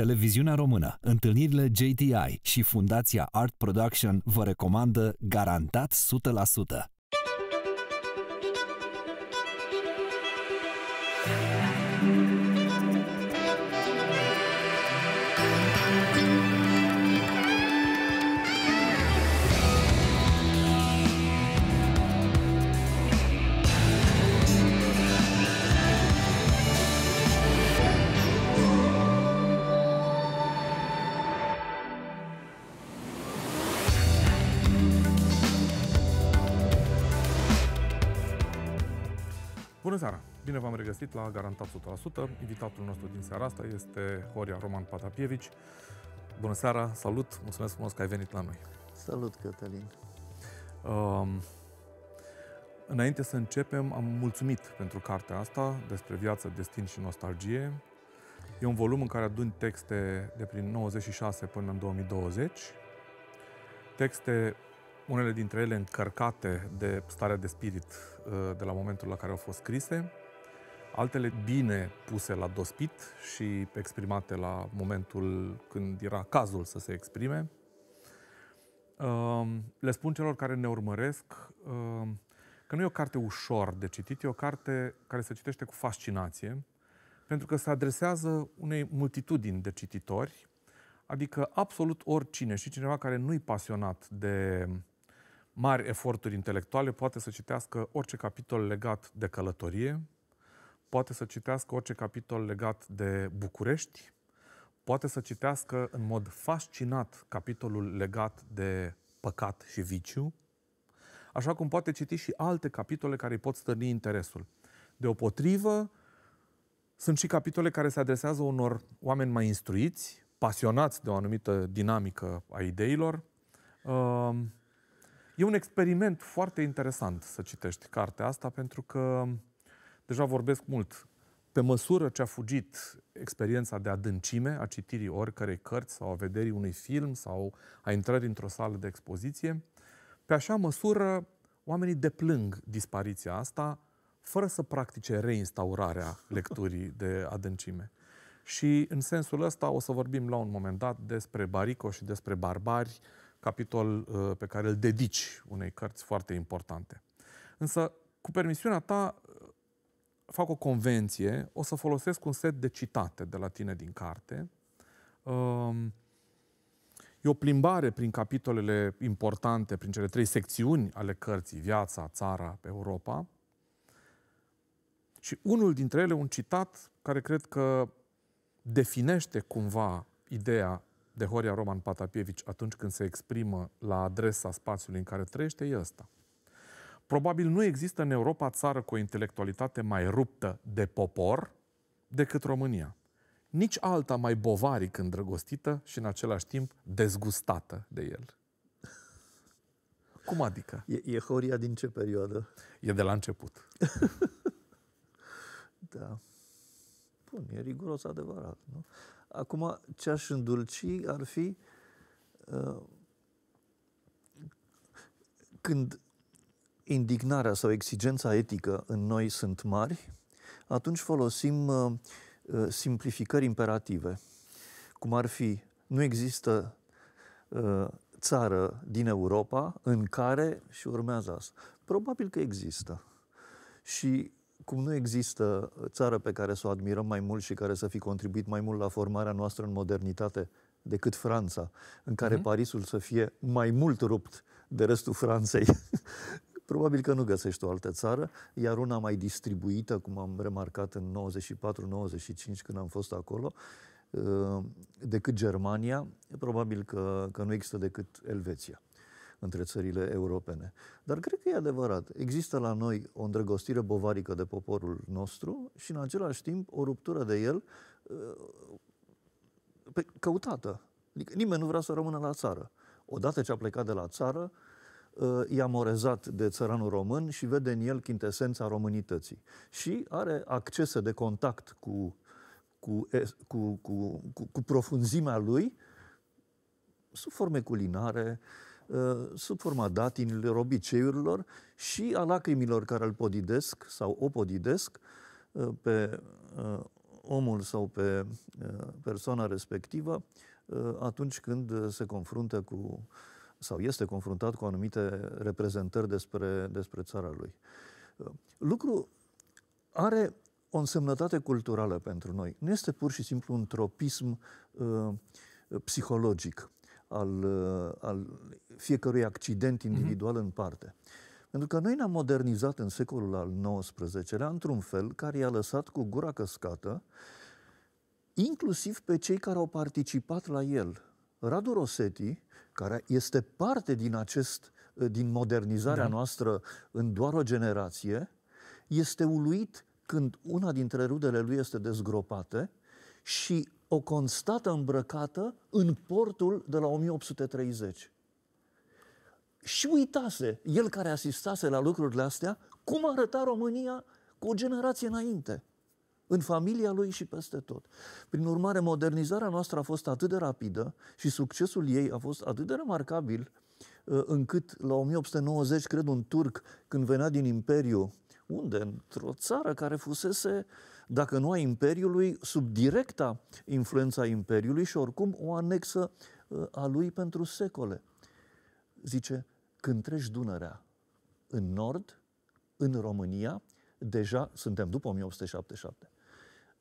Televiziunea Română, întâlnirile JTI și Fundația Art Production vă recomandă garantat 100%. Bine v-am regăsit la Garantat 100%. Invitatul nostru din seara asta este Horia Roman Patapievici. Bună seara, salut, mulțumesc frumos că ai venit la noi. Salut, Cătălin. Um, înainte să începem, am mulțumit pentru cartea asta despre viață, destin și nostalgie. E un volum în care adun texte de prin 96 până în 2020. Texte unele dintre ele încărcate de starea de spirit uh, de la momentul la care au fost scrise, altele bine puse la dospit și exprimate la momentul când era cazul să se exprime. Ehm, le spun celor care ne urmăresc ehm, că nu e o carte ușor de citit, e o carte care se citește cu fascinație, pentru că se adresează unei multitudini de cititori, adică absolut oricine și cineva care nu-i pasionat de mari eforturi intelectuale poate să citească orice capitol legat de călătorie, poate să citească orice capitol legat de București, poate să citească în mod fascinat capitolul legat de păcat și viciu, așa cum poate citi și alte capitole care îi pot stârni interesul. Deopotrivă, sunt și capitole care se adresează unor oameni mai instruiți, pasionați de o anumită dinamică a ideilor. Ehm, e un experiment foarte interesant să citești cartea asta, pentru că deja vorbesc mult. Pe măsură ce a fugit experiența de adâncime a citirii oricărei cărți sau a vederii unui film sau a intrării într-o sală de expoziție, pe așa măsură oamenii deplâng dispariția asta fără să practice reinstaurarea lecturii de adâncime. Și în sensul ăsta o să vorbim la un moment dat despre Barico și despre barbari, capitol uh, pe care îl dedici unei cărți foarte importante. Însă, cu permisiunea ta, fac o convenție, o să folosesc un set de citate de la tine din carte. Um, e o plimbare prin capitolele importante, prin cele trei secțiuni ale cărții, viața, țara, Europa. Și unul dintre ele, un citat care cred că definește cumva ideea de Horia Roman Patapievici atunci când se exprimă la adresa spațiului în care trăiește, e ăsta – Probabil nu există în Europa țară cu o intelectualitate mai ruptă de popor decât România. Nici alta mai bovaric îndrăgostită și în același timp dezgustată de el. Cum adică? E, e Horia din ce perioadă? E de la început. da. Bun, e riguros adevărat. Nu? Acum, ce aș îndulci ar fi uh, când indignarea sau exigența etică în noi sunt mari, atunci folosim uh, uh, simplificări imperative, cum ar fi nu există uh, țară din Europa în care și urmează asta. Probabil că există. Și cum nu există țară pe care să o admirăm mai mult și care să fi contribuit mai mult la formarea noastră în modernitate decât Franța, în care mm-hmm. Parisul să fie mai mult rupt de restul Franței Probabil că nu găsești o altă țară, iar una mai distribuită, cum am remarcat în 94-95 când am fost acolo, ă, decât Germania, probabil că, că nu există decât Elveția între țările europene. Dar cred că e adevărat. Există la noi o îndrăgostire bovarică de poporul nostru și în același timp o ruptură de el ă, căutată. Adică nimeni nu vrea să rămână la țară. Odată ce a plecat de la țară, e uh, amorezat de țăranul român și vede în el chintesența românității. Și are accese de contact cu, cu, cu, cu, cu, cu profunzimea lui sub forme culinare, uh, sub forma datinilor, obiceiurilor și a lacrimilor care îl podidesc sau o podidesc uh, pe omul sau pe persoana respectivă atunci când se confruntă cu sau este confruntat cu anumite reprezentări despre, despre țara lui. Lucru are o însemnătate culturală pentru noi. Nu este pur și simplu un tropism uh, psihologic al, uh, al fiecărui accident mhm. individual mm-hmm. în parte. Pentru că noi ne-am modernizat în secolul al XIX-lea într-un fel care i-a lăsat cu gura căscată inclusiv pe cei care au participat la el. Radu Rosetti care este parte din acest, ă, din modernizarea da. noastră în doar o generație, este uluit când una dintre rudele lui este dezgropată și o constată îmbrăcată în portul de la 1830. Și uitase, el care asistase la lucrurile astea, cum arăta România cu o generație înainte în familia lui și peste tot. Prin urmare, modernizarea noastră a fost atât de rapidă și succesul ei a fost atât de remarcabil uh, încât la 1890, cred, un turc, când venea din Imperiu, unde? Într-o țară care fusese, dacă nu a Imperiului, sub directa influența Imperiului și oricum o anexă uh, a lui pentru secole. Zice, când treci Dunărea în nord, în România, deja suntem după 1877,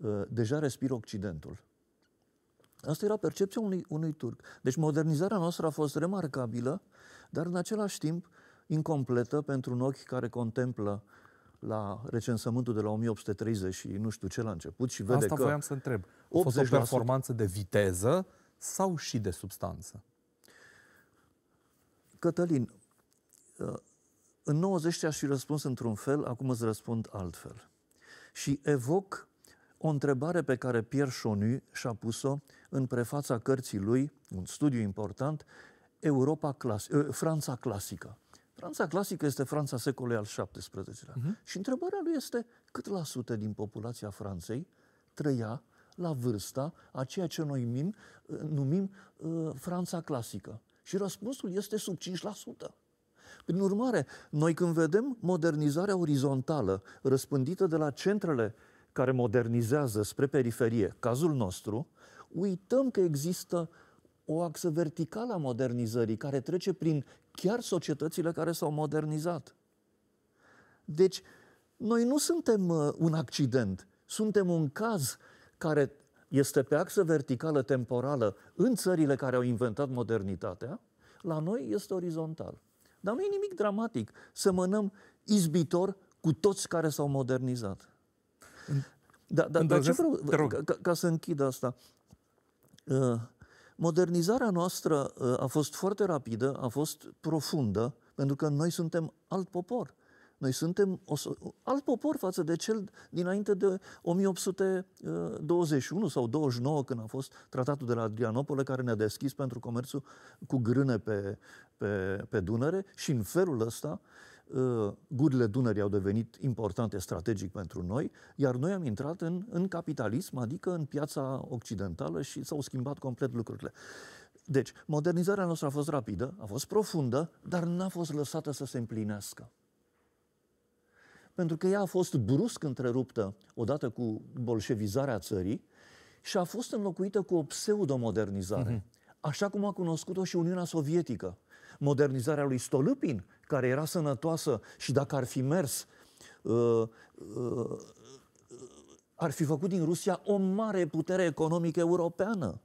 Uh, deja respiră Occidentul. Asta era percepția unui, unui turc. Deci modernizarea noastră a fost remarcabilă, dar în același timp incompletă pentru un ochi care contemplă la recensământul de la 1830 și nu știu ce la început și vede Asta că... voiam să întreb. A fost o performanță de viteză sau și de substanță? Cătălin, uh, în 90 aș fi răspuns într-un fel, acum îți răspund altfel. Și evoc o întrebare pe care Pierre Chonu și-a pus-o în prefața cărții lui, un studiu important, Europa clas- ă, Franța clasică. Franța clasică este Franța secolului al XVII-lea. Uh-huh. Mhm. Și întrebarea lui este cât la sută din populația Franței trăia la vârsta a ceea ce noi mim, ă, numim uh, Franța clasică. Și răspunsul este sub 5%. Prin urmare, noi când vedem modernizarea orizontală răspândită de la centrele uh, care modernizează spre periferie, cazul nostru, uităm că există o axă verticală a modernizării care trece prin chiar societățile care s-au modernizat. Deci, noi nu suntem uh, un accident, suntem un caz care este pe axă verticală temporală în țările care au inventat modernitatea, la noi este orizontal. Dar nu e nimic dramatic. Semănăm izbitor cu toți care s-au modernizat. Da, da, dar ce vreau, ca, ca să închid asta, ă, modernizarea noastră ă, a fost foarte rapidă, a fost profundă, pentru că noi suntem alt popor. Noi suntem o, alt popor față de cel dinainte de 1821 ă, sau 29, când a fost tratatul de la Adrianopole, care ne-a deschis pentru comerțul cu grâne pe, pe, pe Dunăre și în felul ăsta Uh, gurile Dunării au devenit importante strategic pentru noi, iar noi am intrat în, în capitalism, adică în piața occidentală și s-au schimbat complet lucrurile. Deci, modernizarea noastră a fost rapidă, a fost profundă, dar n-a fost lăsată să se împlinească. Pentru că ea a fost brusc întreruptă odată cu bolșevizarea țării și a fost înlocuită cu o pseudomodernizare, uh așa cum a cunoscut-o și Uniunea Sovietică. Modernizarea lui Stolupin care era sănătoasă și dacă ar fi mers, uh, uh, ar fi făcut din Rusia o mare putere economică europeană.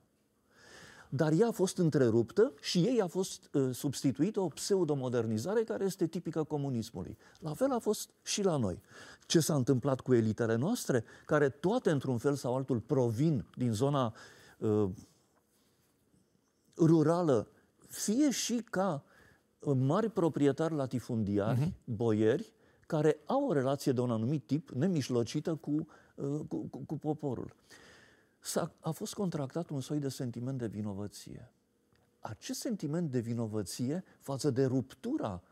Dar ea a fost întreruptă și ei a fost uh, substituită o pseudomodernizare care este tipică comunismului. La fel a fost și la noi. Ce s-a întâmplat cu elitele noastre, care toate într-un fel sau altul provin din zona uh, rurală, fie și ca mari proprietari latifundiari, uh-huh. boieri, care au o relație de un anumit tip, nemișlocită cu, uh, cu, cu, cu poporul. S-a, a fost contractat un soi de sentiment de vinovăție. Acest sentiment de vinovăție față de ruptura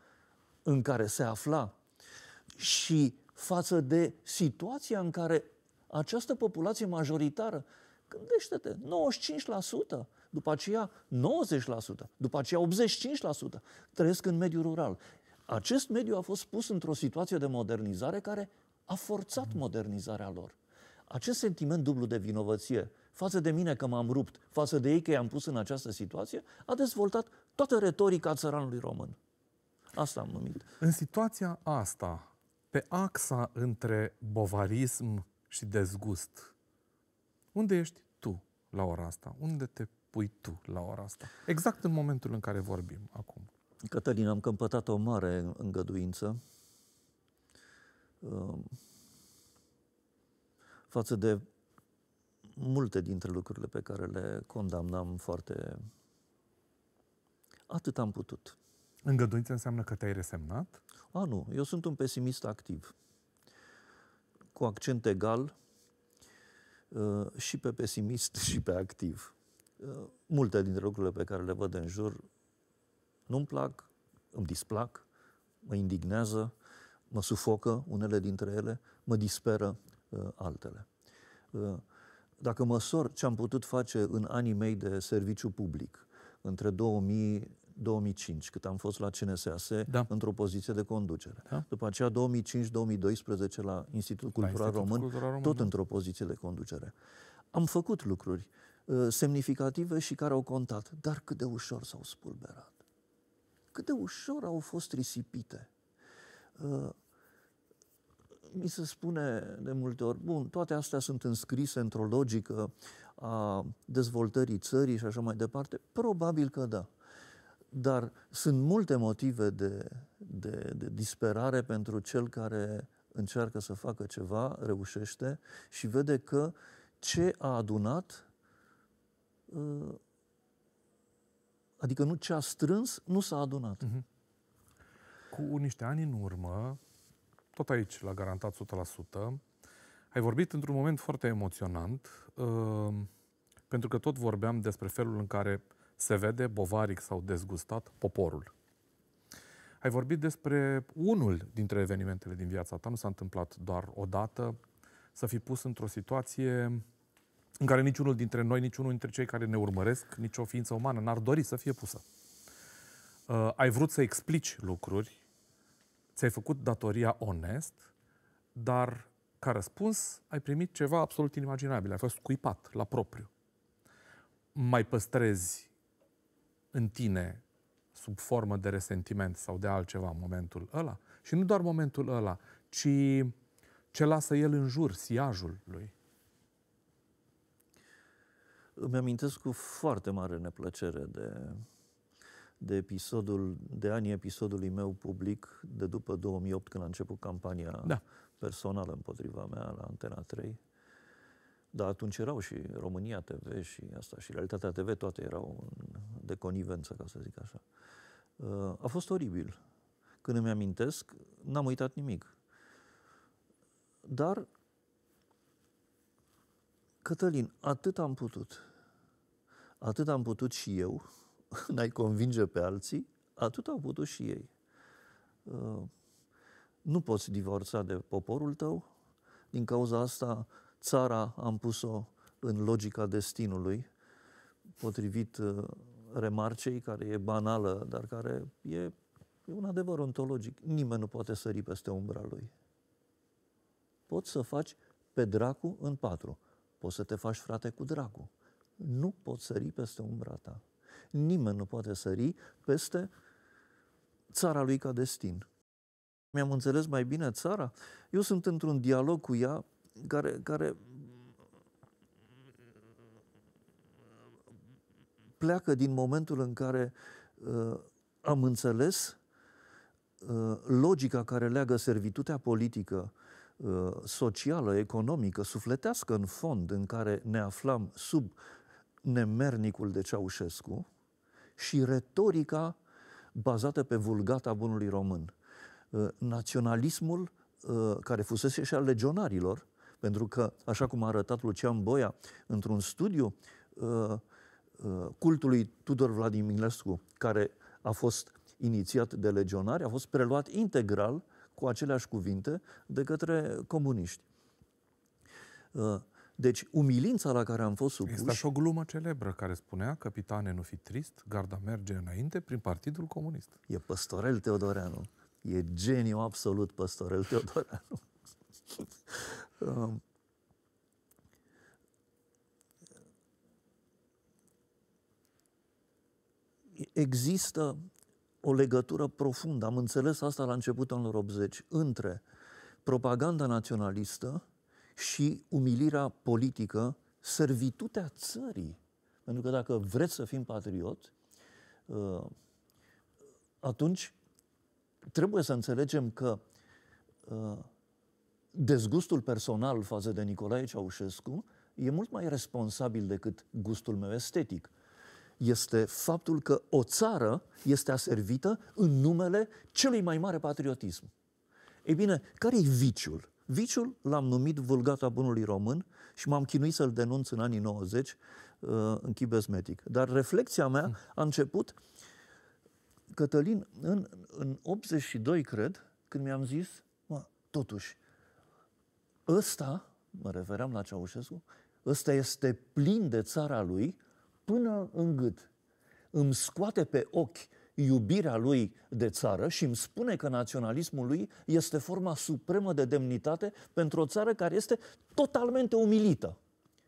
în care se afla și față de situația în care această populație majoritară, gândește-te, după aceea 90%, după aceea 85% trăiesc în mediul rural. Acest mediu a fost pus într-o situație de modernizare care a forțat mm. modernizarea lor. Acest sentiment dublu de vinovăție față de mine că m-am rupt, față de ei că i-am pus în această situație, a dezvoltat toată retorica țăranului român. Asta am numit. În situația asta, pe axa între bovarism și dezgust, unde ești tu la ora asta? Unde te pui tu la ora asta? Exact în momentul în care vorbim acum. Cătălin, am căpătat o mare îngăduință um, față de multe dintre lucrurile pe care le condamnam foarte... Atât am putut. Îngăduință înseamnă că te-ai resemnat? A, nu. Eu sunt un pesimist activ. Cu accent egal uh, și pe pesimist și pe activ multe dintre lucrurile pe care le văd în jur nu-mi plac, îmi displac, mă indignează, mă sufocă unele dintre ele, mă disperă uh, altele. Uh, dacă măsor ce am putut face în anii mei de serviciu public, între 2000 2005, cât am fost la CNSAS, da. într-o poziție de conducere. Da. După aceea, 2005-2012, la Institutul Cultural, la Român, Român, tot da. într-o poziție de conducere. Am făcut lucruri Uh, semnificative și care au contat. Dar cât de ușor s-au spulberat. Cât de ușor au fost risipite. Uh, mi se spune de multe ori, bun, toate astea sunt înscrise într-o logică a dezvoltării țării și așa mai departe. Probabil că da dar sunt multe motive de, de, de disperare pentru cel care încearcă să facă ceva, reușește și vede că ce a adunat Ă, adică nu ce a strâns, nu s-a adunat. Mhm. Cu niște ani în urmă, tot aici, la Garantat 100%, ai vorbit într-un moment foarte emoționant, uh, pentru că tot vorbeam despre felul în care se vede bovaric sau dezgustat poporul. Ai vorbit despre unul dintre evenimentele din viața ta, nu s-a întâmplat doar o dată, să fi pus într-o situație în care niciunul dintre noi, niciunul dintre cei care ne urmăresc, nicio ființă umană n-ar dori să fie pusă. Uh, ai vrut să explici lucruri, ți-ai făcut datoria onest, dar ca răspuns ai primit ceva absolut inimaginabil, ai fost cuipat la propriu. Mai păstrezi în tine sub formă de resentiment sau de altceva în momentul ăla. Și nu doar momentul ăla, ci ce lasă el în jur, siajul lui. Îmi amintesc cu foarte mare neplăcere de, de episodul, de anii episodului meu public de după 2008, când a început campania da. personală împotriva mea la Antena 3. Dar atunci erau și România TV și asta și Realitatea TV, toate erau de conivență, ca să zic așa. Uh, a fost oribil. Când îmi amintesc, n-am uitat nimic. Dar Cătălin, atât am putut. Atât am putut și eu, n-ai convinge pe alții, atât au putut și ei. Uh, nu poți divorța de poporul tău, din cauza asta țara am pus-o în logica destinului, potrivit uh, remarcei care e banală, dar care e, e un adevăr ontologic. Nimeni nu poate sări peste umbra lui. Poți să faci pe dracu în patru. Poți să te faci frate cu dracul. Nu poți sări peste umbra ta. Nimeni nu poate sări peste țara lui ca destin. Mi-am înțeles mai bine țara? Eu sunt într-un dialog cu ea care, care pleacă din momentul în care uh, am înțeles uh, logica care leagă servitutea politică Uh, socială, economică, sufletească în fond, în care ne aflam sub nemernicul de Ceaușescu și retorica bazată pe vulgata bunului român. Uh, naționalismul uh, care fusese și al legionarilor, pentru că, așa cum a arătat Lucian Boia într-un studiu, cultul lui Tudor Vladimilescu, care a fost inițiat de legionari, a fost preluat integral cu aceleași cuvinte de către comuniști. Uh, deci, umilința la care am fost supuși... Este și o glumă celebră care spunea, capitane, nu fi trist, garda merge înainte prin Partidul Comunist. E Păstorel Teodoreanu. E geniu absolut Păstorel Teodoreanu. Um, există o legătură profundă, am înțeles asta la începutul anilor 80, între propaganda naționalistă și umilirea politică, servitutea țării. Pentru că dacă vreți să fim patriot, uh, atunci trebuie să înțelegem că uh, dezgustul personal față de Nicolae Ceaușescu e mult mai responsabil decât gustul meu estetic este faptul că o țară este aservită în numele celui mai mare patriotism. Ei bine, care e viciul? Viciul l-am numit vulgata bunului român și m-am chinuit să-l denunț în anii 90 uh, în chip bezmetic. Dar reflexia mea a început, Cătălin, în, în 82, cred, când mi-am zis, mă, totuși, ăsta, mă refeream la Ceaușescu, ăsta este plin de țara lui, până în gât. Îmi scoate pe ochi iubirea lui de țară și îmi spune că naționalismul lui este forma supremă de demnitate pentru o țară care este totalmente umilită.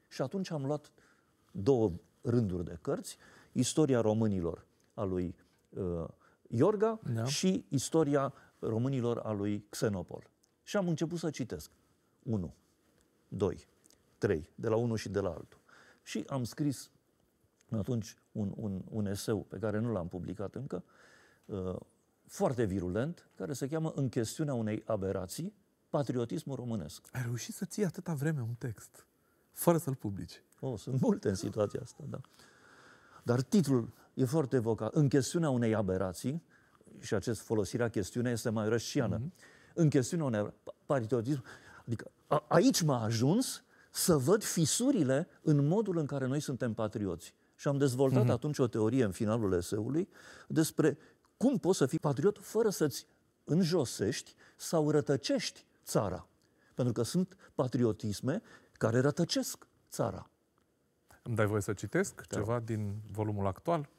Și atunci am luat două rânduri de cărți, Istoria românilor a lui uh, Iorga da. și Istoria românilor a lui Xenopol. Și am început să citesc. 1, 2, 3, de la unul și de la altul. Și am scris atunci un, un, un eseu pe care nu l-am publicat încă, uh, foarte virulent, care se cheamă În chestiunea unei aberații, patriotismul românesc. Ai reușit să ții atâta vreme un text, fără să-l publici. Oh, sunt multe în situația asta, da. Dar titlul e foarte evocat. În chestiunea unei aberații, și acest folosirea chestiunea este mai rășiană, mm-hmm. în chestiunea unei patriotism, adică a, aici m-a ajuns să văd fisurile în modul în care noi suntem patrioți. Și am dezvoltat mm-hmm. atunci o teorie în finalul eseului despre cum poți să fii patriot fără să-ți înjosești sau rătăcești țara. Pentru că sunt patriotisme care rătăcesc țara. Îmi dai voie să citesc da. ceva din volumul actual?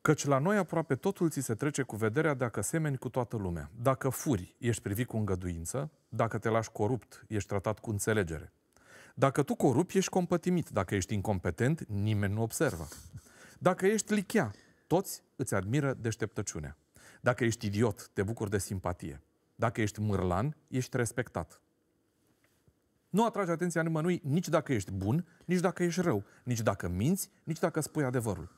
Căci la noi aproape totul ți se trece cu vederea dacă semeni cu toată lumea. Dacă furi, ești privit cu îngăduință, dacă te lași corupt, ești tratat cu înțelegere. Dacă tu corupi, ești compătimit. Dacă ești incompetent, nimeni nu observă. Dacă ești lichea, toți îți admiră deșteptăciunea. Dacă ești idiot, te bucuri de simpatie. Dacă ești mârlan, ești respectat. Nu atragi atenția nimănui nici dacă ești bun, nici dacă ești rău, nici dacă minți, nici dacă spui adevărul.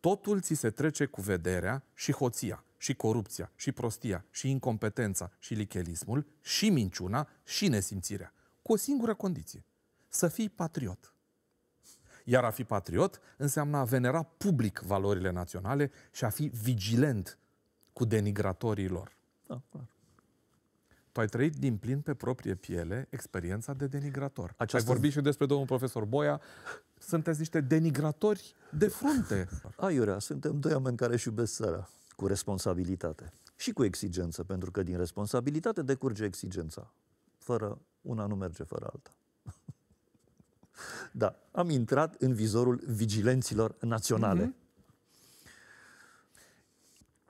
Totul ți se trece cu vederea și hoția, și corupția, și prostia, și incompetența, și lichelismul, și minciuna, și nesimțirea. Cu o singură condiție să fii patriot. Iar a fi patriot înseamnă a venera public valorile naționale și a fi vigilent cu denigratorii lor. Da, clar. Tu ai trăit din plin pe proprie piele experiența de denigrator. Această... Ai vorbit și despre domnul profesor Boia. Sunteți niște denigratori de frunte. Aiurea, suntem doi oameni care își iubesc țara cu responsabilitate și cu exigență, pentru că din responsabilitate decurge exigența. Fără una nu merge fără alta. Da, am intrat în vizorul vigilenților naționale.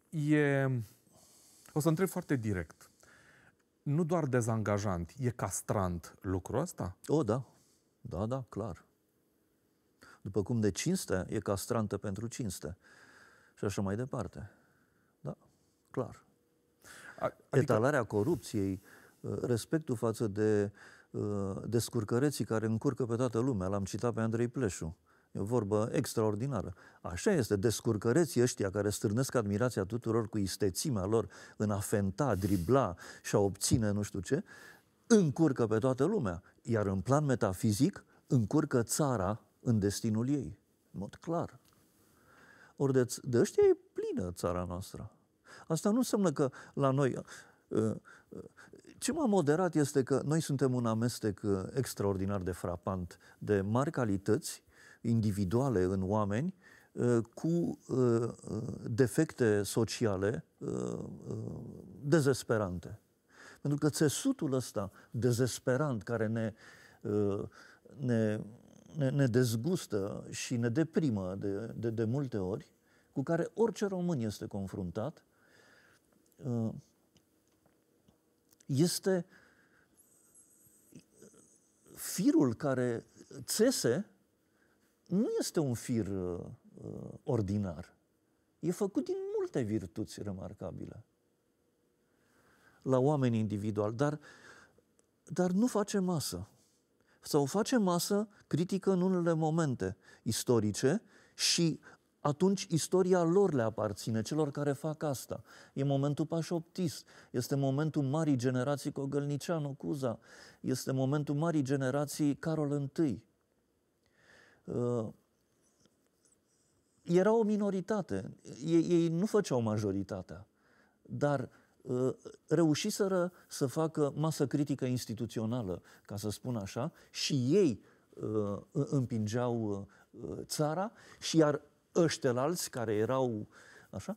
Mm-hmm. E... O să întreb foarte direct. Nu doar dezangajant, e castrant lucrul ăsta? O, oh, da. Da, da, clar. După cum de cinste e castrantă pentru cinste. Și așa mai departe. Da, clar. Adică... Etalarea corupției, uh, respectul față de uh, Uh, descurcăreții care încurcă pe toată lumea. L-am citat pe Andrei Pleșu. E o vorbă extraordinară. Așa este, descurcăreții ăștia care strânesc admirația tuturor cu istețimea lor în a fenta, dribla și a obține nu știu ce, încurcă pe toată lumea. Iar în plan metafizic, încurcă țara în destinul ei. În mod clar. Ori de, de ăștia e plină țara noastră. Asta nu înseamnă că la noi uh, uh, ce m-a moderat este că noi suntem un amestec uh, extraordinar de frapant de mari calități individuale în oameni uh, cu uh, defecte sociale dezesperante. Pentru că țesutul ăsta dezesperant care ne, ne, ne, ne dezgustă și ne deprimă de, de, de multe ori, cu care orice român este confruntat, este firul care țese nu este un fir uh, uh, ordinar. E făcut din multe virtuți remarcabile la oameni individual, dar, dar nu face masă. Sau face masă critică în unele momente istorice și atunci istoria lor le aparține, celor care fac asta. E momentul pașoptist, este momentul marii generații Cogălnicianu, Cuza, este momentul marii generații Carol I. Uh, era o minoritate, ei, ei nu făceau majoritatea, dar uh, reușiseră să facă masă critică instituțională, ca să spun așa, și ei uh, împingeau uh, țara și iar ăștelalți care erau așa,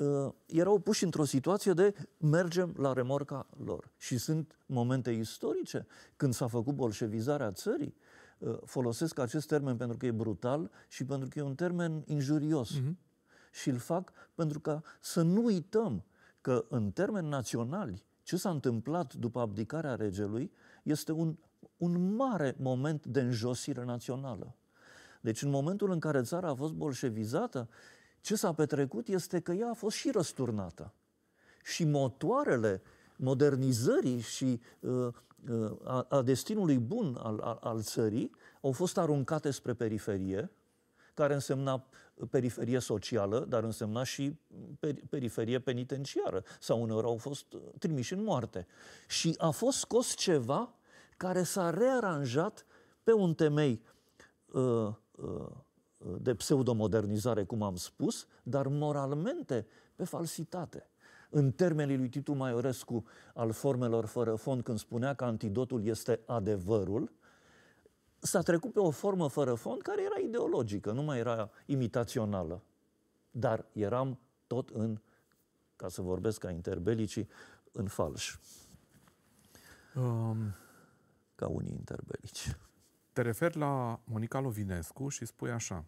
ă, erau puși într-o situație de mergem la remorca lor. Și sunt momente istorice când s-a făcut bolșevizarea țării. Ă, folosesc acest termen pentru că e brutal și pentru că e un termen injurios. Mm-hmm. Și îl fac pentru ca să nu uităm că în termeni naționali ce s-a întâmplat după abdicarea regelui este un, un mare moment de înjosire națională. Deci în momentul în care țara a fost bolșevizată, ce s-a petrecut este că ea a fost și răsturnată. Și motoarele modernizării și uh, uh, a, a destinului bun al, al, al țării au fost aruncate spre periferie, care însemna periferie socială, dar însemna și periferie penitenciară. Sau uneori au fost uh, trimiși în moarte. Și a fost scos ceva care s-a rearanjat pe un temei uh, de pseudomodernizare, cum am spus, dar moralmente pe falsitate. În termenii lui Titu Maiorescu al formelor fără fond, când spunea că antidotul este adevărul, s-a trecut pe o formă fără fond care era ideologică, nu mai era imitațională. Dar eram tot în, ca să vorbesc ca interbelicii, în fals, Um, ca unii interbelici. Te referi la Monica Lovinescu și spui așa.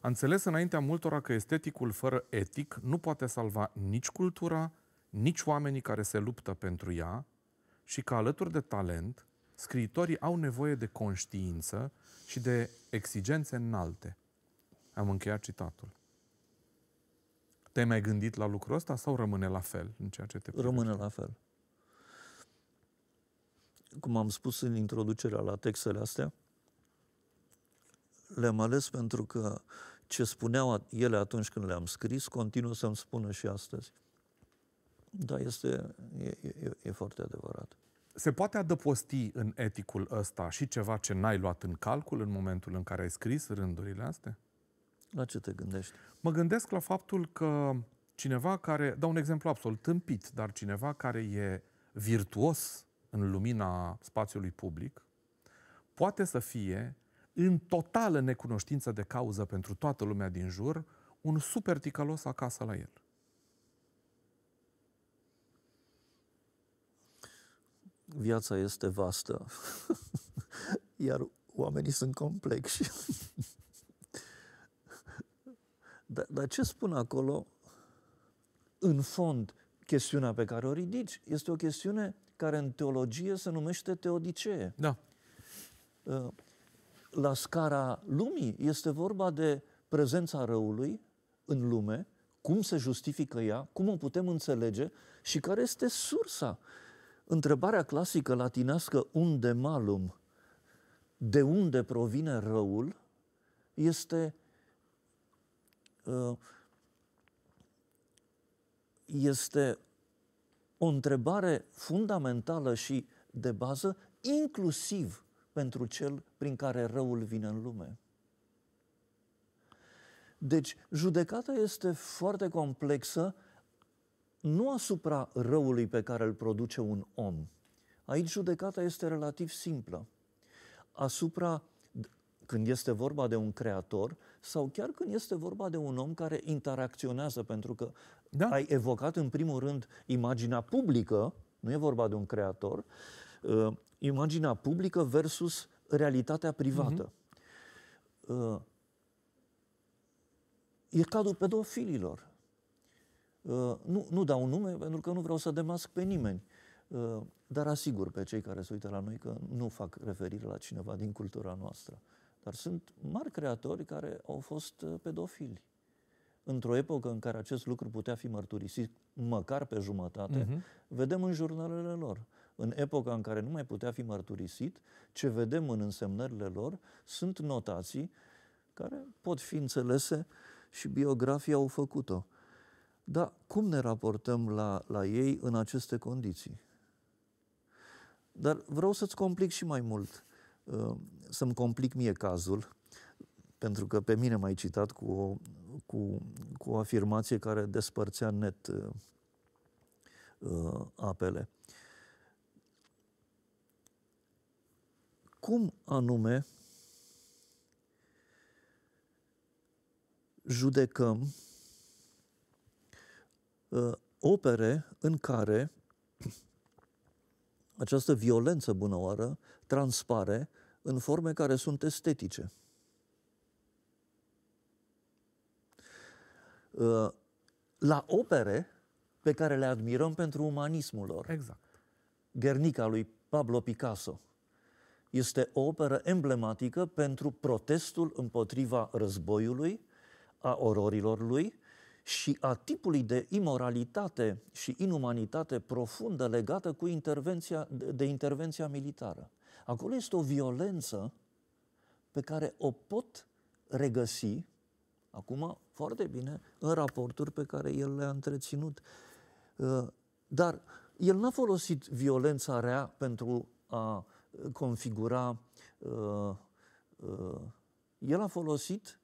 A înțeles înaintea multora că esteticul fără etic nu poate salva nici cultura, nici oamenii care se luptă pentru ea și că alături de talent, scriitorii au nevoie de conștiință și de exigențe înalte. Am încheiat citatul. Te-ai mai gândit la lucrul ăsta sau rămâne la fel în ceea ce te privește? Rămâne la fel cum am spus în introducerea la textele astea, le-am ales pentru că ce spuneau ele atunci când le-am scris, continuă să-mi spună și astăzi. Da, este, e, e, e foarte adevărat. Se poate adăposti în eticul ăsta și ceva ce n-ai luat în calcul în momentul în care ai scris rândurile astea? La ce te gândești? Mă gândesc la faptul că cineva care, dau un exemplu absolut tâmpit, dar cineva care e virtuos în lumina spațiului public, poate să fie, în totală necunoștință de cauză pentru toată lumea din jur, un super ticălos acasă la el. Viața este vastă, iar oamenii sunt complexi. dar, dar ce spun acolo? În fond, chestiunea pe care o ridici este o chestiune care în teologie se numește teodicee. Da. Ă, la scara lumii este vorba de prezența răului în lume, cum se justifică ea, cum o putem înțelege și care este sursa. Întrebarea clasică latinească unde malum, de unde provine răul, este ă, este o întrebare fundamentală și de bază, inclusiv pentru cel prin care răul vine în lume. Deci, judecata este foarte complexă, nu asupra răului pe care îl produce un om. Aici judecata este relativ simplă. Asupra, când este vorba de un creator, sau chiar când este vorba de un om care interacționează, pentru că da. ai evocat în primul rând imaginea publică, nu e vorba de un creator, uh, imaginea publică versus realitatea privată. Uh-huh. Uh, e cadrul pedofililor. Uh, nu, nu dau nume pentru că nu vreau să demasc pe nimeni, uh, dar asigur pe cei care se uită la noi că nu fac referire la cineva din cultura noastră. Dar sunt mari creatori care au fost uh, pedofili. Într-o epocă în care acest lucru putea fi mărturisit măcar pe jumătate, uh-huh. vedem în jurnalele lor. În epoca în care nu mai putea fi mărturisit, ce vedem în însemnările lor sunt notații care pot fi înțelese și biografia au făcut-o. Dar cum ne raportăm la, la ei în aceste condiții? Dar vreau să-ți complic și mai mult. Uh, să-mi complic mie cazul, pentru că pe mine m-ai citat cu o, cu, cu o afirmație care despărțea net uh, uh apele. Cum anume judecăm uh, opere în care această violență oară, transpare în forme care sunt estetice. Uh, la opere pe care le admirăm pentru umanismul lor. Exact. Guernica lui Pablo Picasso este o operă emblematică pentru protestul împotriva războiului, a ororilor lui și a tipului de imoralitate și inumanitate profundă legată cu intervenția, de intervenția militară. Acolo este o violență pe care o pot regăsi acum foarte bine în raporturi pe care el le-a întreținut. Uh, dar el n-a folosit violența rea pentru a configura. Uh, uh, el a folosit,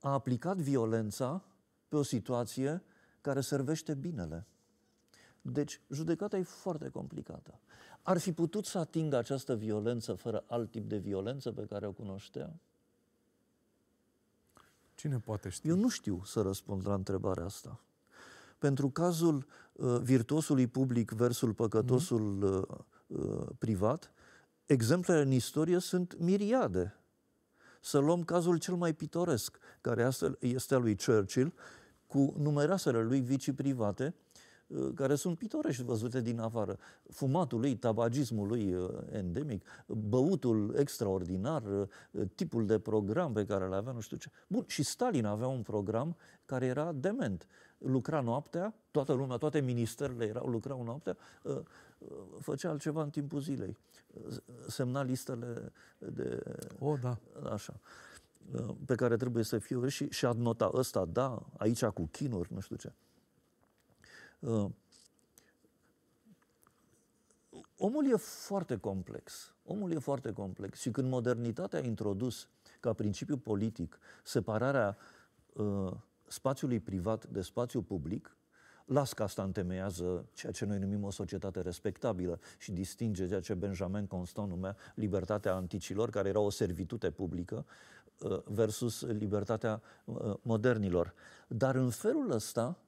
a aplicat violența pe o situație care servește binele. Deci, judecata e foarte complicată ar fi putut să atingă această violență fără alt tip de violență pe care o cunoștea? Cine poate ști? Eu nu știu să răspund la întrebarea asta. Pentru cazul uh, virtuosului public versus păcătosul mhm. uh, uh, privat, exemplele în istorie sunt miriade. Să luăm cazul cel mai pitoresc, care este al lui Churchill, cu numeroasele lui vicii private, Uh, care sunt pitorești văzute din afară. Fumatul lui, tabagismul lui uh, endemic, băutul extraordinar, uh, tipul de program pe care îl avea, nu știu ce. Bun, și Stalin avea un program care era dement. Lucra noaptea, toată lumea, toate ministerele erau, lucrau noaptea, făcea altceva în timpul zilei. Semna listele de... O, da. Așa pe care trebuie să fie și, și adnota ăsta, da, aici cu chinuri, nu știu ce. Uh, omul e foarte complex. Omul e foarte complex. Și când modernitatea a introdus ca principiu politic separarea uh, spațiului privat de spațiu public, las că asta întemeiază ceea ce noi numim o societate respectabilă și distinge ceea ce Benjamin Constant numea libertatea anticilor, care era o servitute publică, uh, versus libertatea uh, modernilor. Dar în felul ăsta,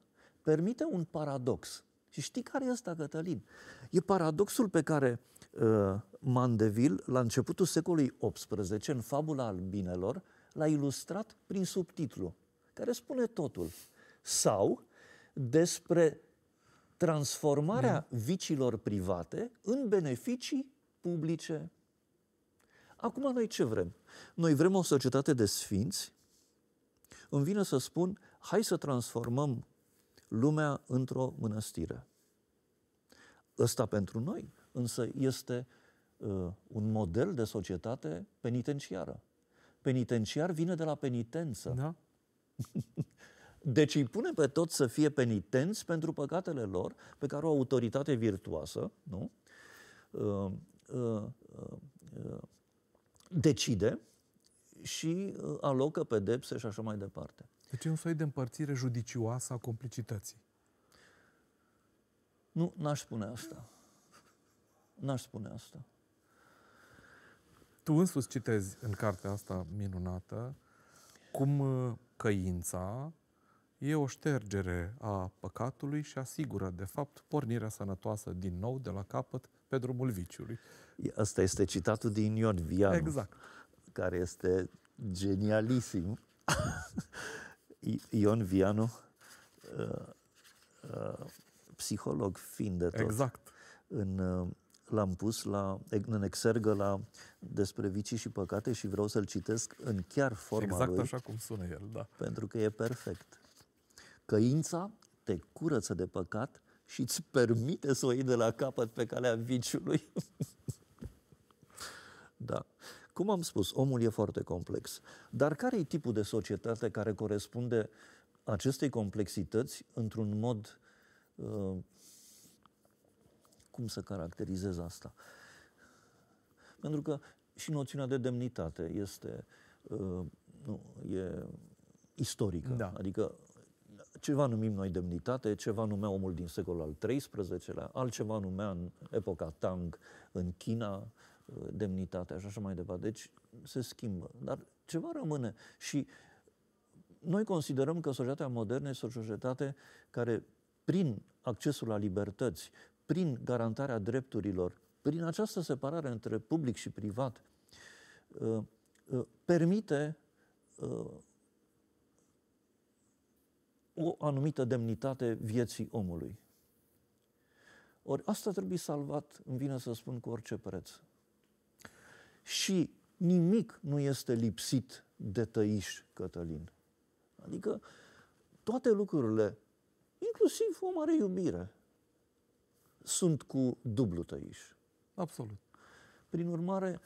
permite un paradox. Și știi care e ăsta, Cătălin? E paradoxul pe care uh, Mandeville, la începutul secolului XVIII, în Fabula albinelor, l-a ilustrat prin subtitlu, care spune totul. Sau despre transformarea da. vicilor private în beneficii publice. Acum noi ce vrem? Noi vrem o societate de sfinți? Îmi vine să spun, hai să transformăm lumea într-o mănăstire. Ăsta pentru noi însă este uh, un model de societate penitenciară. Penitenciar vine de la penitență. Da? Deci îi pune pe toți să fie penitenți pentru păcatele lor, pe care o autoritate virtuoasă nu? uh, uh, uh decide și uh, alocă pedepse și așa mai departe. Deci e un soi de împărțire judicioasă a complicității. Nu, n-aș spune asta. N-aș spune asta. Tu însuți citezi în cartea asta minunată cum uh, căința e o ștergere a păcatului și asigură, de fapt, pornirea sănătoasă din nou de la capăt pe drumul viciului. Asta este citatul din Ion Vianu. Exact. Care este genialisim. Ion Vianu, psiholog fiind de tot. Exact. În, l-am pus la, în exergă la despre vicii și păcate și vreau să-l citesc în chiar forma exact lui. Exact așa cum sună el, da. Pentru că e perfect. Căința te curăță de păcat și îți permite să o iei de la capăt pe calea viciului. da. Cum am spus, omul e foarte complex. Dar care e tipul de societate care corespunde acestei complexități într-un mod. Uh, cum să caracterizez asta? Pentru că și noțiunea de demnitate este. Uh, nu, e istorică. Da. Adică ceva numim noi demnitate, ceva numea omul din secolul al XIII-lea, altceva numea în epoca Tang în China, demnitatea și așa mai departe. Deci se schimbă, dar ceva rămâne și noi considerăm că societatea modernă este o societate care, prin accesul la libertăți, prin garantarea drepturilor, prin această separare între public și privat, uh, uh, permite uh, o anumită demnitate vieții omului. Ori asta trebuie salvat, îmi vine să spun, cu orice preț și nimic nu este lipsit de tăiș, Cătălin. Adică toate lucrurile, inclusiv o mare iubire, sunt cu dublu tăiș. Absolut. Prin urmare,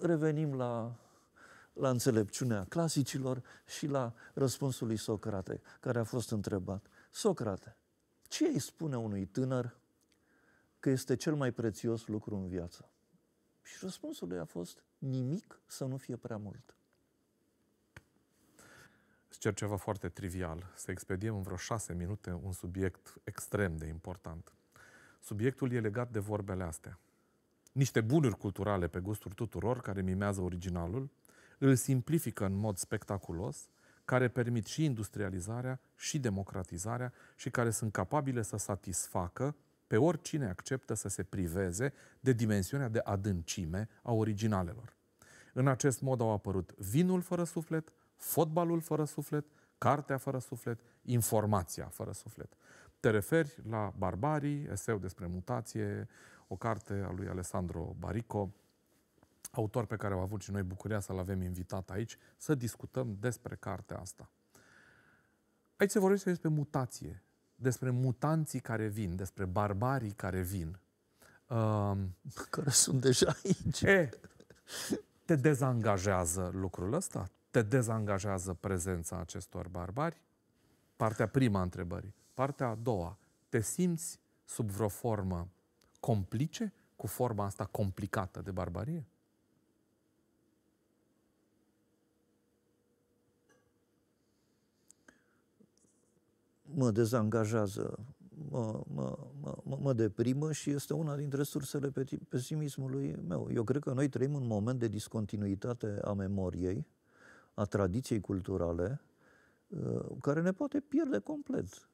revenim la, la înțelepciunea clasicilor și la răspunsul lui Socrate, care a fost întrebat. Socrate, ce îi spune unui tânăr că este cel mai prețios lucru în viață? Și răspunsul lui a fost nimic să nu fie prea mult. Îți cer ceva foarte trivial, să expediem în vreo șase minute un subiect extrem de important. Subiectul e legat de vorbele astea. Niște bunuri culturale pe gusturi tuturor, care mimează originalul, îl simplifică în mod spectaculos, care permit și industrializarea și democratizarea și care sunt capabile să satisfacă pe oricine acceptă să se priveze de dimensiunea de adâncime a originalelor. În acest mod au apărut vinul fără suflet, fotbalul fără suflet, cartea fără suflet, informația fără suflet. Te referi la Barbarii, eseu despre mutație, o carte a lui Alessandro Barico, autor pe care au avut și noi bucuria să-l avem invitat aici, să discutăm despre cartea asta. Aici se vorbește despre mutație, despre mutanții care vin, despre barbarii care vin. Uh, care sunt deja aici. E, te dezangajează lucrul ăsta? Te dezangajează prezența acestor barbari? Partea prima a întrebării. Partea a doua. Te simți sub vreo formă complice cu forma asta complicată de barbarie? mă dezangajează, mă, mă, mă, mă deprimă și este una dintre sursele pesimismului meu. Eu cred că noi trăim un moment de discontinuitate a memoriei, a tradiției culturale, uh, care ne poate pierde complet.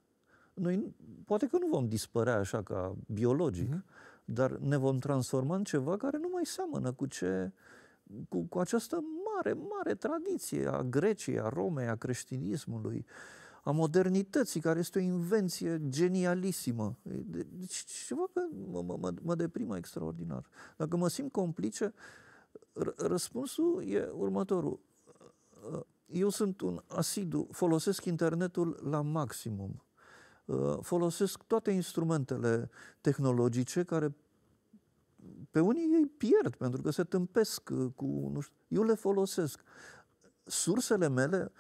Noi poate că nu vom dispărea așa ca biologic, mm-hmm. dar ne vom transforma în ceva care nu mai seamănă cu ce cu, cu această mare, mare tradiție a Greciei, a Romei, a creștinismului. Uh, a modernității, care este o invenție genialisimă. Deci ceva că mă, mă, mă deprimă extraordinar. Dacă mă simt complice, răspunsul e următorul. Eu sunt un asidu, folosesc internetul la maximum. Uh, folosesc toate instrumentele tehnologice care pe unii ei pierd pentru că se tâmpesc uh, cu, nu știu, eu le folosesc. Sursele mele,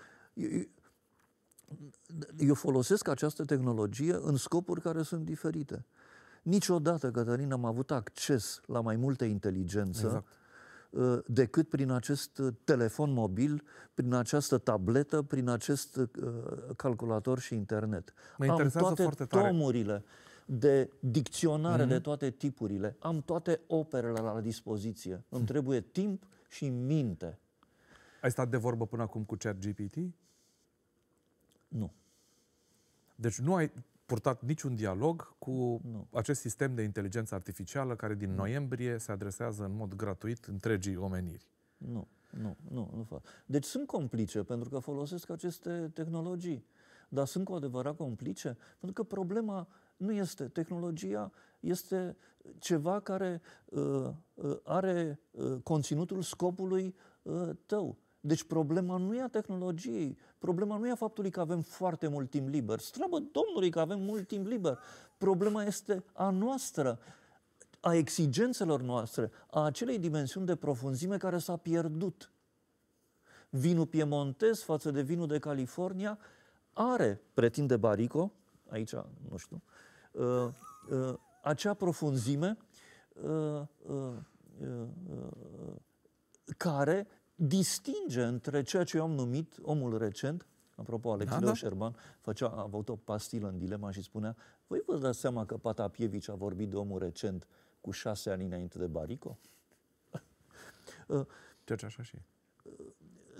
eu folosesc această tehnologie în scopuri care sunt diferite. Niciodată, Cătălin, am avut acces la mai multă inteligență exact. Uh, decât prin acest telefon mobil, prin această tabletă, prin acest uh, calculator și internet. Mă am toate foarte tomurile de dicționare mm-hmm. de mhm. toate tipurile, am toate operele la dispoziție. Îmi hmm. trebuie timp și minte. Ai stat de vorbă până acum cu ChatGPT? Nu. Deci nu ai purtat niciun dialog cu nu. acest sistem de inteligență artificială care din noiembrie se adresează în mod gratuit întregii omeniri. Nu, nu, nu, nu fac. Deci sunt complice pentru că folosesc aceste tehnologii, dar sunt cu adevărat complice pentru că problema nu este. Tehnologia este ceva care uh, uh, are uh, conținutul scopului uh, tău. Deci problema nu e a tehnologiei, problema nu e a faptului că avem foarte mult timp liber. Strabă Domnului că avem mult timp liber. Problema este a noastră, a exigențelor noastre, a acelei dimensiuni de profunzime care s-a pierdut. Vinul piemontez față de vinul de California are, pretinde Barico, aici, nu știu, uh, uh, acea profunzime uh, uh, uh, uh care distinge între ceea ce eu am numit omul recent, apropo, Alexandru da, da. Șerban făcea, a avut o pastilă în dilema și spunea, voi vă dați seama că Patapievici a vorbit de omul recent cu șase ani înainte de Barico? Uh, ceea ce așa și uh,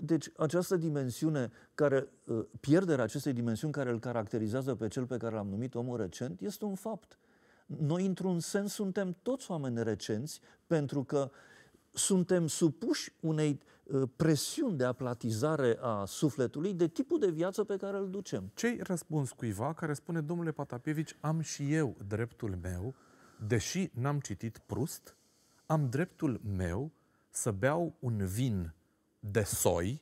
Deci această dimensiune care, uh, pierderea acestei dimensiuni care îl caracterizează pe cel pe care l-am numit omul recent, este un fapt. Noi, într-un sens, suntem toți oameni recenți, pentru că uh, suntem supuși unei uh, presiuni de aplatizare a sufletului de tipul de viață pe care îl ducem. ce răspuns cuiva care spune, domnule Patapievici, am și eu dreptul meu, deși n-am citit Prust, am dreptul meu să beau un vin de soi,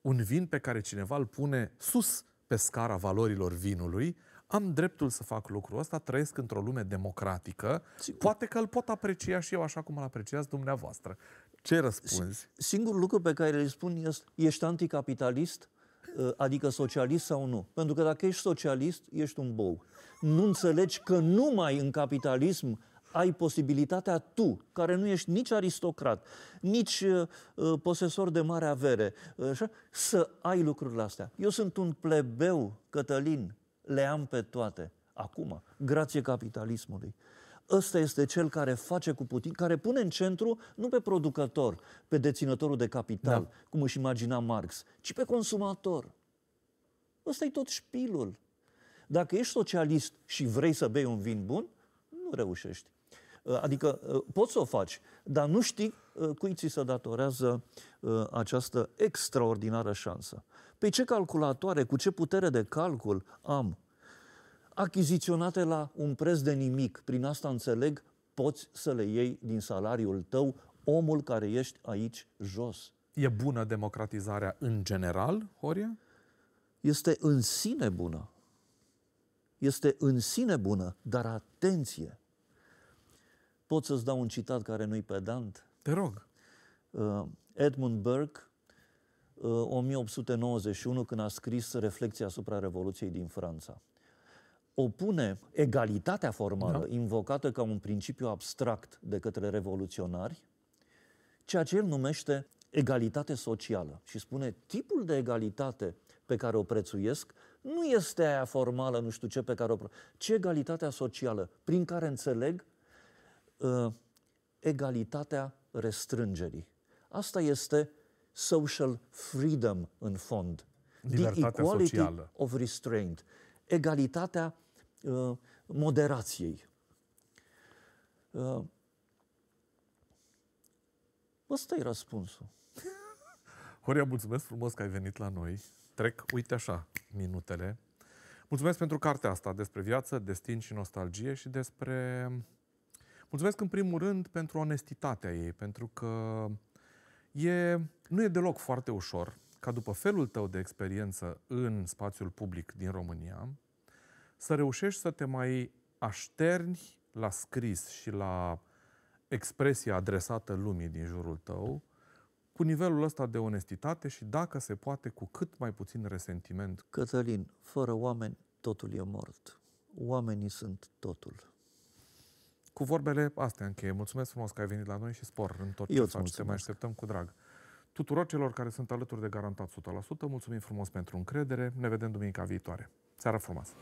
un vin pe care cineva îl pune sus pe scara valorilor vinului, am dreptul să fac lucrul ăsta, trăiesc într-o lume democratică, Sigur. poate că îl pot aprecia și eu așa cum îl apreciați dumneavoastră. Ce răspunzi? Singurul lucru pe care îl spun este, ești anticapitalist? Ă, adică socialist sau nu? Pentru că dacă ești socialist, ești un bou. Nu înțelegi că numai în capitalism ai posibilitatea tu, care nu ești nici aristocrat, nici uh, posesor de mare avere, așa, să ai lucrurile astea. Eu sunt un plebeu, Cătălin, le am pe toate. Acum, grație capitalismului. Ăsta este cel care face cu Putin, care pune în centru nu pe producător, pe deținătorul de capital, da. cum își imagina Marx, ci pe consumator. Ăsta e tot șpilul. Dacă ești socialist și vrei să bei un vin bun, nu reușești. Uh, adică uh, poți să o faci, dar nu știi uh, cui ți se datorează această extraordinară șansă. Pe păi ce calculatoare, cu ce putere de calcul am achiziționate la un preț de nimic, prin asta înțeleg, poți să le iei din salariul tău omul care ești aici jos. E bună democratizarea în general, Horia? Este în sine bună. Este în sine bună, dar atenție! Pot să-ți dau un citat care nu-i pedant? Te rog. Uh, Edmund Burke, 1891, uh, când a scris Reflecția asupra Revoluției din Franța, opune egalitatea formală da. invocată ca un principiu abstract de către revoluționari, ceea ce el numește egalitate socială și spune tipul de egalitate pe care o prețuiesc nu este aia formală, nu știu ce, pe care o... Ci egalitatea socială, prin care înțeleg uh, egalitatea restrângerii. Asta este social freedom în fond. Libertatea The equality socială. of restraint. Egalitatea uh, moderației. Uh, ăsta e răspunsul. Horia, mulțumesc frumos că ai venit la noi. Trec, uite așa, minutele. Mulțumesc pentru cartea asta despre viață, destin și nostalgie și despre Mulțumesc în primul rând pentru onestitatea ei, pentru că e, nu e deloc foarte ușor ca după felul tău de experiență în spațiul public din România, să reușești să te mai așterni la scris și la expresia adresată lumii din jurul tău, cu nivelul ăsta de onestitate și, dacă se poate, cu cât mai puțin resentiment. Cătălin, fără oameni, totul e mort. Oamenii sunt totul cu vorbele astea încheie. Mulțumesc frumos că ai venit la noi și spor în tot Eu ce faci. Te mai așteptăm cu drag. Tuturor celor care sunt alături de Garantat 100%, mulțumim frumos pentru încredere. Ne vedem duminica viitoare. Seara frumoasă!